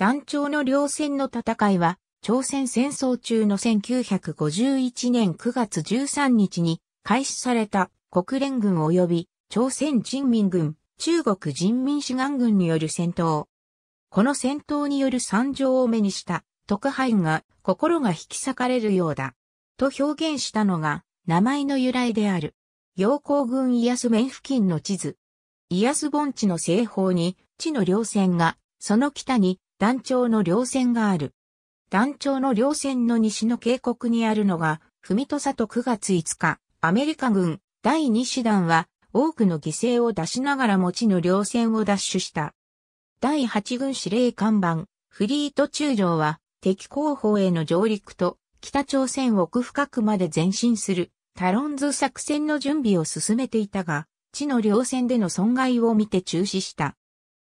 団長の両戦の戦いは、朝鮮戦争中の1951年9月13日に開始された国連軍及び朝鮮人民軍、中国人民志願軍による戦闘。この戦闘による惨状を目にした特派員が心が引き裂かれるようだ。と表現したのが名前の由来である。陽光軍イアス面付近の地図。イアス盆地の西方に地の両線がその北に団長の稜線がある。団長の稜線の西の渓谷にあるのが、文と里9月5日、アメリカ軍第2師団は多くの犠牲を出しながら持ちの稜線を奪取した。第8軍司令官板、フリート中将は敵後方への上陸と北朝鮮奥深くまで前進するタロンズ作戦の準備を進めていたが、地の稜線での損害を見て中止した。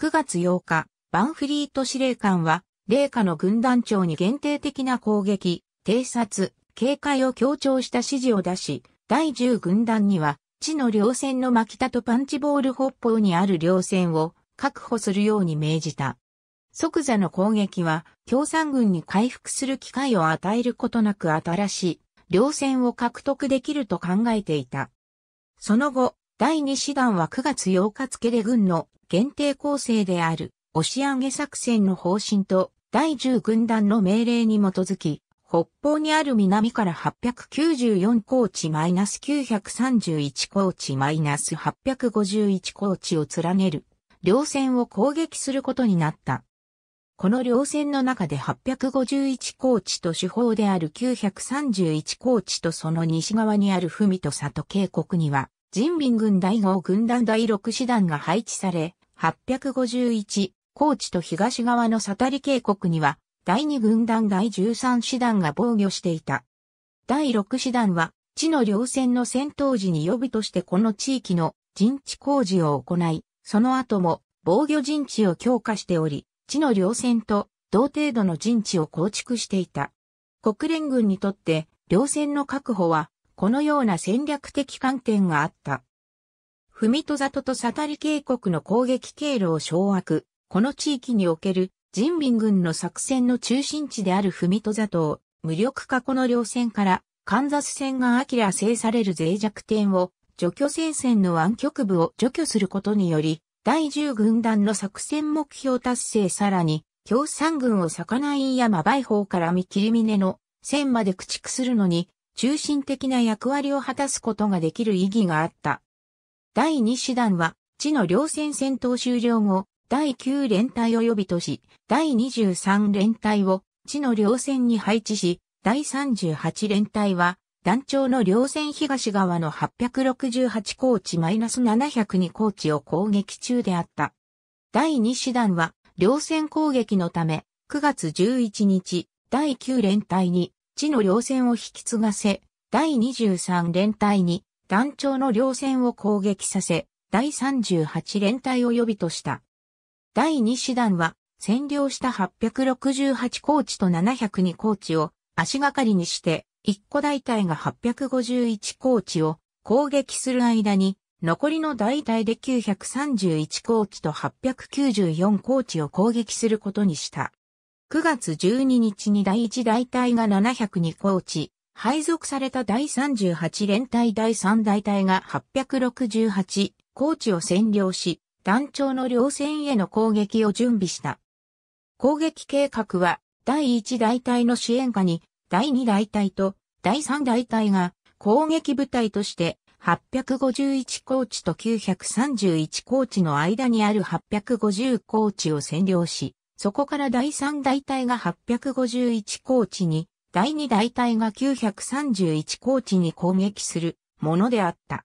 9月8日、バンフリート司令官は、霊下の軍団長に限定的な攻撃、偵察、警戒を強調した指示を出し、第10軍団には、地の稜線の巻田とパンチボール北方にある稜線を確保するように命じた。即座の攻撃は、共産軍に回復する機会を与えることなく新しい、稜線を獲得できると考えていた。その後、第2師団は9月8日付で軍の限定構成である押上作戦の方針と第10軍団の命令に基づき、北方にある南から894高地 -931 高地 -851 高地を連ねる両線を攻撃することになった。この両線の中で851高地と主砲である931高地とその西側にある文と里渓谷には、人民軍第5軍団第6師団が配置され、851高知と東側のサタリ渓谷には、第二軍団第13師団が防御していた。第6師団は、地の両線の戦闘時に予備としてこの地域の陣地工事を行い、その後も防御陣地を強化しており、地の両線と同程度の陣地を構築していた。国連軍にとって両線の確保は、このような戦略的観点があった。みと里とサタリ渓谷の攻撃経路を掌握、この地域における人民軍の作戦の中心地である踏みと座を無力化この両線からカンザス戦が明らラ制される脆弱点を除去戦線の湾曲部を除去することにより、第10軍団の作戦目標達成さらに、共産軍を魚院山梅方から見切り峰の線まで駆逐するのに、中心的な役割を果たすことができる意義があった。第2師団は、地の両線戦闘終了後、第9連隊及びとし、第23連隊を地の両線に配置し、第38連隊は、団長の両線東側の868高地 -702 高地を攻撃中であった。第2師団は、両線攻撃のため、9月11日、第9連隊に、地の両線を引き継がせ、第23連隊に、団長の両線を攻撃させ、第38連隊を呼びとした。第2師団は、占領した868高地と702高地を足がかりにして、1個大隊が851高地を攻撃する間に、残りの大隊で931高地と894高地を攻撃することにした。9月12日に第1大隊が702高地、配属された第38連隊第3大隊が868高地を占領し、団長の両線への攻撃を準備した。攻撃計画は、第1大隊の支援下に、第2大隊と第3大隊が攻撃部隊として851高地と931高地の間にある850高地を占領し、そこから第3大隊が851高地に、第2大隊が931高地に攻撃するものであった。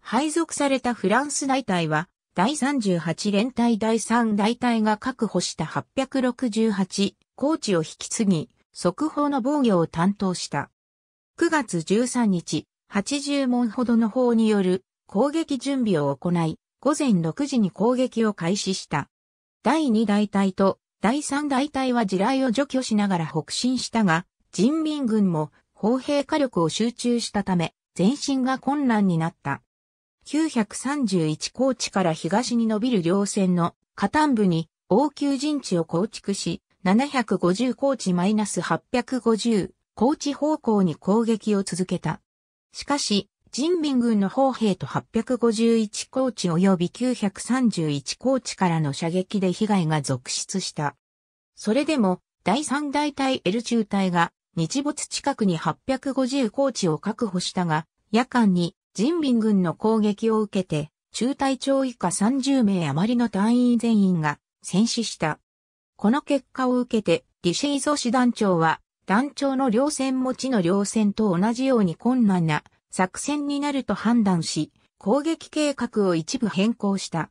配属されたフランス大隊は、第38連隊第3大隊が確保した868高地を引き継ぎ、速報の防御を担当した。9月13日、80門ほどの砲による攻撃準備を行い、午前6時に攻撃を開始した。第2大隊と第3大隊は地雷を除去しながら北進したが、人民軍も砲兵火力を集中したため、前進が困難になった。931高地から東に伸びる稜線の下端部に応急陣地を構築し、750高地マイナス -850 高地方向に攻撃を続けた。しかし、人民軍の砲兵と851高地及び931高地からの射撃で被害が続出した。それでも、第三大隊 L 中隊が日没近くに850高地を確保したが、夜間に人民軍の攻撃を受けて、中隊長以下30名余りの隊員全員が戦死した。この結果を受けて、リシェイゾ師団長は、団長の両戦持ちの両戦と同じように困難な作戦になると判断し、攻撃計画を一部変更した。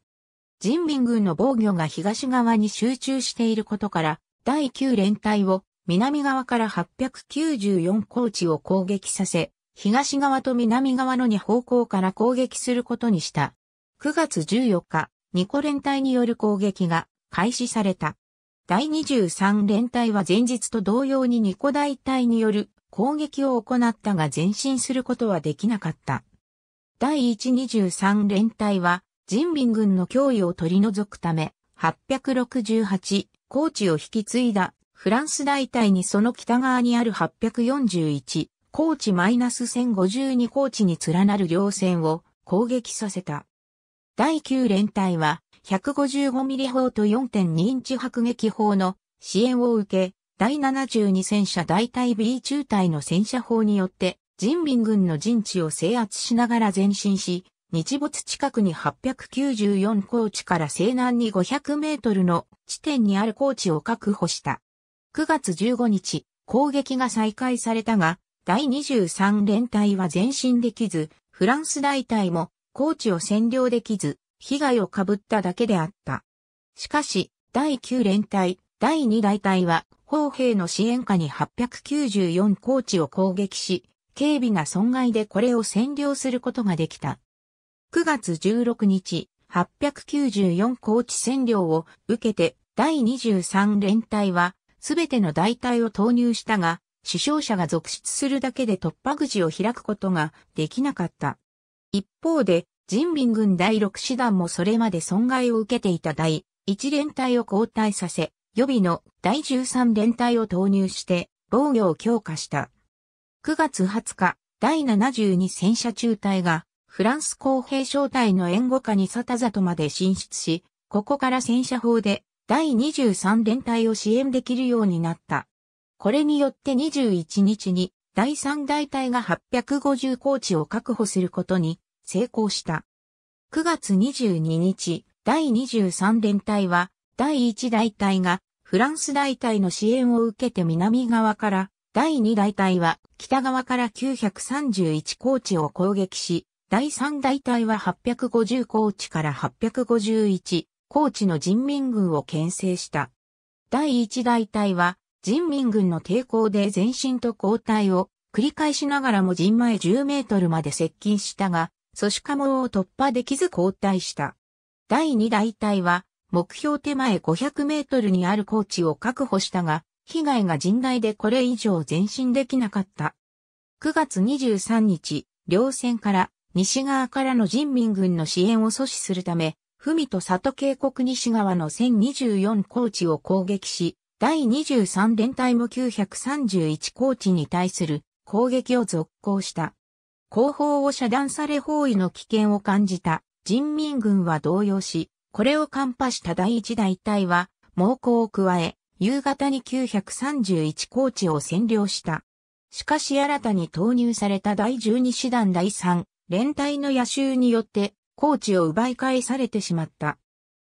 人民軍の防御が東側に集中していることから、第9連隊を南側から894高地を攻撃させ、東側と南側の2方向から攻撃することにした。9月14日、ニコ連隊による攻撃が開始された。第23連隊は前日と同様にニコ大隊による攻撃を行ったが前進することはできなかった。第123連隊は人民軍の脅威を取り除くため、868高地を引き継いだフランス大隊にその北側にある841高ス -1052 高知に連なる両線を攻撃させた。第9連隊は 155mm 砲と4.2インチ迫撃砲の支援を受け、第72戦車大隊 B 中隊の戦車砲によって人民軍の陣地を制圧しながら前進し、日没近くに894高地から西南に500メートルの地点にある高地を確保した。9月15日、攻撃が再開されたが、第23連隊は前進できず、フランス大隊も高地を占領できず、被害をかぶっただけであった。しかし、第9連隊、第2大隊は、砲兵の支援下に894高地を攻撃し、警備が損害でこれを占領することができた。9月16日、894高地占領を受けて、第23連隊は、すべての大隊を投入したが、死傷者が続出するだけで突破口を開くことができなかった。一方で、人民軍第6師団もそれまで損害を受けていた第1連隊を交代させ、予備の第13連隊を投入して防御を強化した。9月20日、第72戦車中隊がフランス公平小隊の援護下に里里まで進出し、ここから戦車砲で第23連隊を支援できるようになった。これによって21日に第3大隊が850コーチを確保することに成功した。9月22日、第23連隊は第1大隊がフランス大隊の支援を受けて南側から第2大隊は北側から931高地を攻撃し、第3大隊は850高地から851高地の人民軍を牽制した。第1大隊は人民軍の抵抗で前進と後退を繰り返しながらも陣前10メートルまで接近したが、阻止化網を突破できず後退した。第2大隊は、目標手前500メートルにある高地を確保したが、被害が甚大でこれ以上前進できなかった。9月23日、両線から西側からの人民軍の支援を阻止するため、文と里渓谷西側の1024高地を攻撃し、第23連隊も931高地に対する攻撃を続行した。後方を遮断され包囲の危険を感じた人民軍は動揺し、これを看破した第一大隊は猛攻を加え、夕方に931高地を占領した。しかし新たに投入された第12師団第3連隊の野襲によって高地を奪い返されてしまった。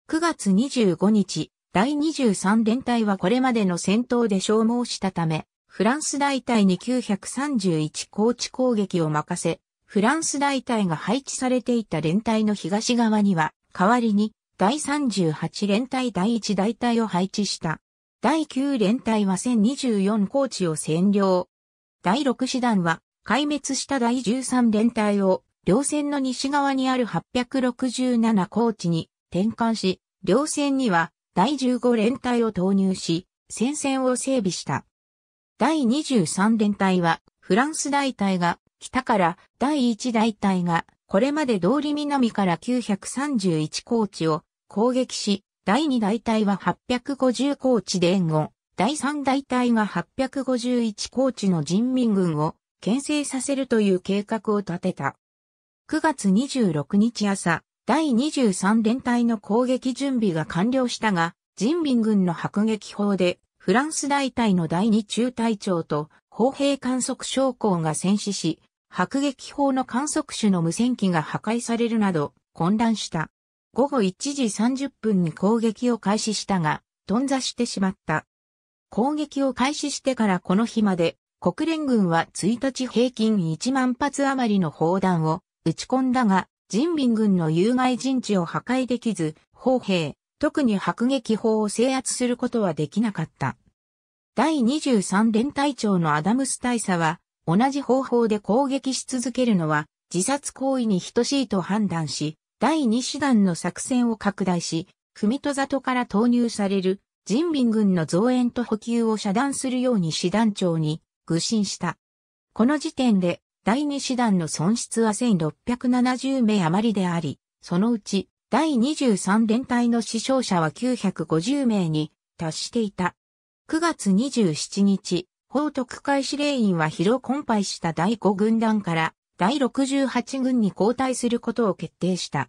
9月25日、第23連隊はこれまでの戦闘で消耗したため、フランス大隊に931高地攻撃を任せ、フランス大隊が配置されていた連隊の東側には、代わりに第38連隊第1大隊を配置した。第9連隊は1024高地を占領。第6師団は壊滅した第13連隊を両線の西側にある867高地に転換し、両線には第15連隊を投入し、戦線を整備した。第23連隊は、フランス大隊が、北から第1大隊が、これまで通り南から931高地を攻撃し、第2大隊は850高地で援護、第3大隊が851高地の人民軍を牽制させるという計画を立てた。9月26日朝、第23連隊の攻撃準備が完了したが、人民軍の迫撃砲で、フランス大隊の第2中隊長と砲兵観測将校が戦死し、迫撃砲の観測手の無線機が破壊されるなど混乱した。午後1時30分に攻撃を開始したが、頓挫してしまった。攻撃を開始してからこの日まで、国連軍は1日平均1万発余りの砲弾を撃ち込んだが、人民軍の有害陣地を破壊できず、砲兵、特に迫撃砲を制圧することはできなかった。第23連隊長のアダムス大佐は、同じ方法で攻撃し続けるのは自殺行為に等しいと判断し、第2師団の作戦を拡大し、組戸里から投入される人民軍の増援と補給を遮断するように師団長に愚進した。この時点で第2師団の損失は1670名余りであり、そのうち第23連隊の死傷者は950名に達していた。9月27日、報徳会司令員は疲労困憊した第5軍団から第68軍に交代することを決定した。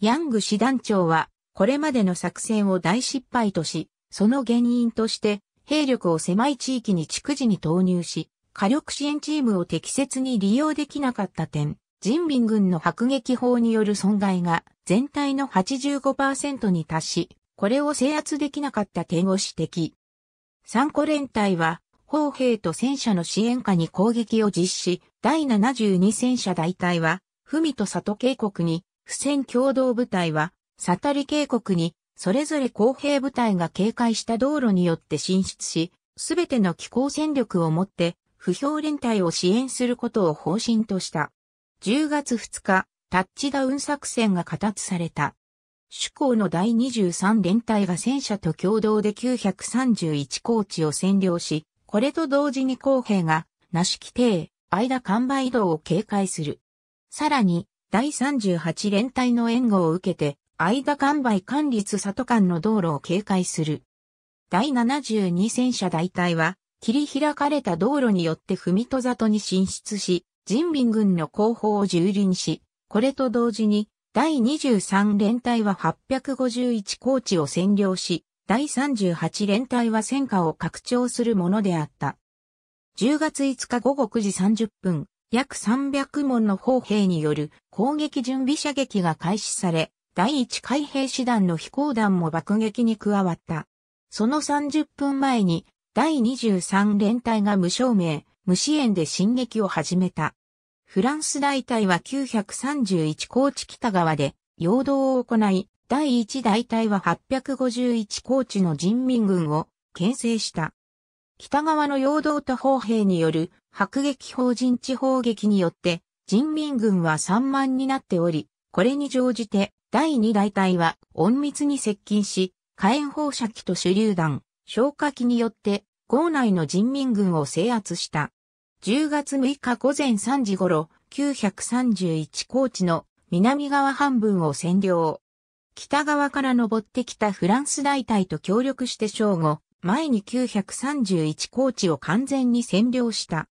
ヤング師団長は、これまでの作戦を大失敗とし、その原因として、兵力を狭い地域に逐次に投入し、火力支援チームを適切に利用できなかった点、人民軍の迫撃砲による損害が全体の85%に達し、これを制圧できなかった点を指摘。三個連隊は、砲兵と戦車の支援下に攻撃を実施、第72戦車大隊は、文と里渓谷に、不戦共同部隊は、サタリ渓谷に、それぞれ砲兵部隊が警戒した道路によって進出し、すべての機構戦力をもって、不評連帯を支援することを方針とした。10月2日、タッチダウン作戦が可達された。主攻の第23連隊が戦車と共同で931高地を占領し、これと同時に公兵が、なし規定、間間売移動を警戒する。さらに、第38連隊の援護を受けて、間完売管立里間の道路を警戒する。第72戦車大隊は、切り開かれた道路によって踏みと里に進出し、人民軍の後方を蹂躙し、これと同時に、第23連隊は851高地を占領し、第38連隊は戦火を拡張するものであった。10月5日午後9時30分、約300門の砲兵による攻撃準備射撃が開始され、第1海兵師団の飛行団も爆撃に加わった。その30分前に第23連隊が無証明、無支援で進撃を始めた。フランス大隊は931高地北側で、陽動を行い、第1大隊は851高地の人民軍を牽制した。北側の陽動と砲兵による迫撃砲陣地砲撃によって人民軍は3万になっており、これに乗じて第2大隊は隠密に接近し、火炎放射器と手榴弾、消火器によって、郷内の人民軍を制圧した。10月6日午前3時頃、931高地の南側半分を占領。北側から登ってきたフランス大隊と協力して正午、前に931高地を完全に占領した。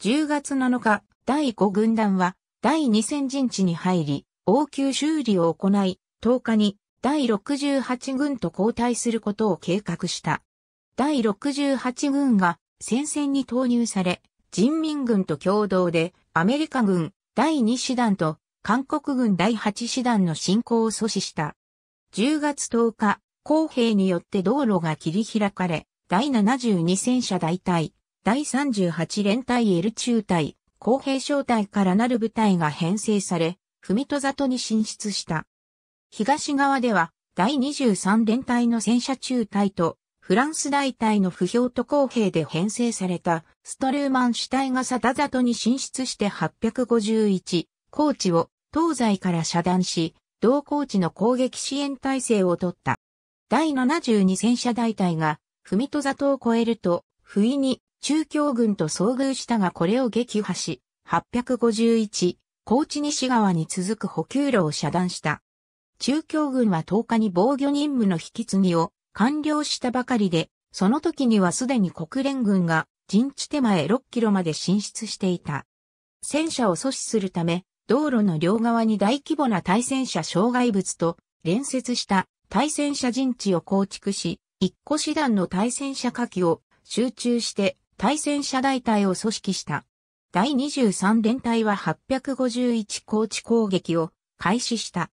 10月7日、第5軍団は第2戦陣地に入り、応急修理を行い、10日に第68軍と交代することを計画した。第68軍が戦線に投入され、人民軍と共同でアメリカ軍第2師団と韓国軍第8師団の進行を阻止した。10月10日、公兵によって道路が切り開かれ、第72戦車大隊、第38連隊 L 中隊、公兵小隊からなる部隊が編成され、踏みと里に進出した。東側では、第23連隊の戦車中隊と、フランス大隊の不評と公平で編成された、ストルーマン主体がサザ里に進出して851、高地を東西から遮断し、同高地の攻撃支援体制を取った。第72戦車大隊が、みと里を越えると、不意に中共軍と遭遇したがこれを撃破し、851、高地西側に続く補給路を遮断した。中共軍は10日に防御任務の引き継ぎを完了したばかりで、その時にはすでに国連軍が陣地手前6キロまで進出していた。戦車を阻止するため、道路の両側に大規模な対戦車障害物と連接した対戦車陣地を構築し、一個師団の対戦車火器を集中して対戦車大隊を組織した。第23連隊は851高地攻撃を開始した。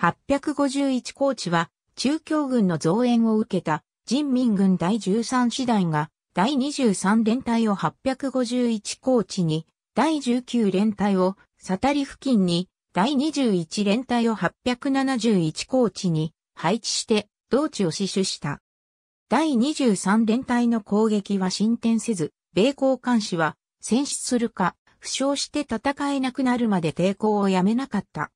851高地は中共軍の増援を受けた人民軍第13師団が第23連隊を851高地に、第19連隊をサタリ付近に、第21連隊を871高地に配置して同地を死守した。第23連隊の攻撃は進展せず、米高監視は戦死するか、負傷して戦えなくなるまで抵抗をやめなかった。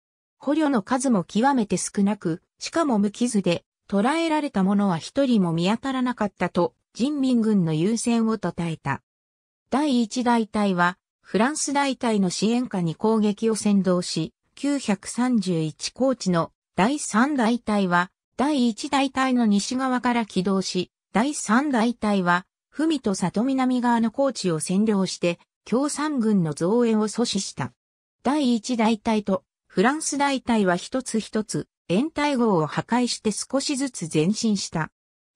捕虜の数も極めて少なく、しかも無傷で、捕らえられた者は一人も見当たらなかったと、人民軍の優先を称えた。第一大隊は、フランス大隊の支援下に攻撃を先導し、931高地の第三大隊は、第一大隊の西側から起動し、第三大隊は、文と里南側の高地を占領して、共産軍の増援を阻止した。第一大隊とフランス大隊は一つ一つ、延滞号を破壊して少しずつ前進した。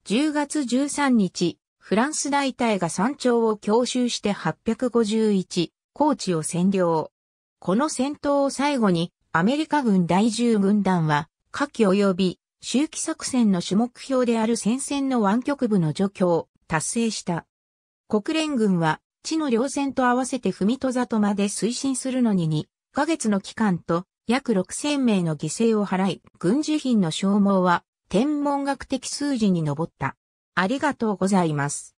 10月13日、フランス大隊が山頂を強襲して851、高地を占領。この戦闘を最後に、アメリカ軍第10軍団は、火器及び、周期作戦の主目標である戦線の湾曲部の除去を達成した。国連軍は、地の両線と合わせて踏とざ里まで推進するのに2ヶ月の期間と約6000名の犠牲を払い、軍事品の消耗は天文学的数字に上った。ありがとうございます。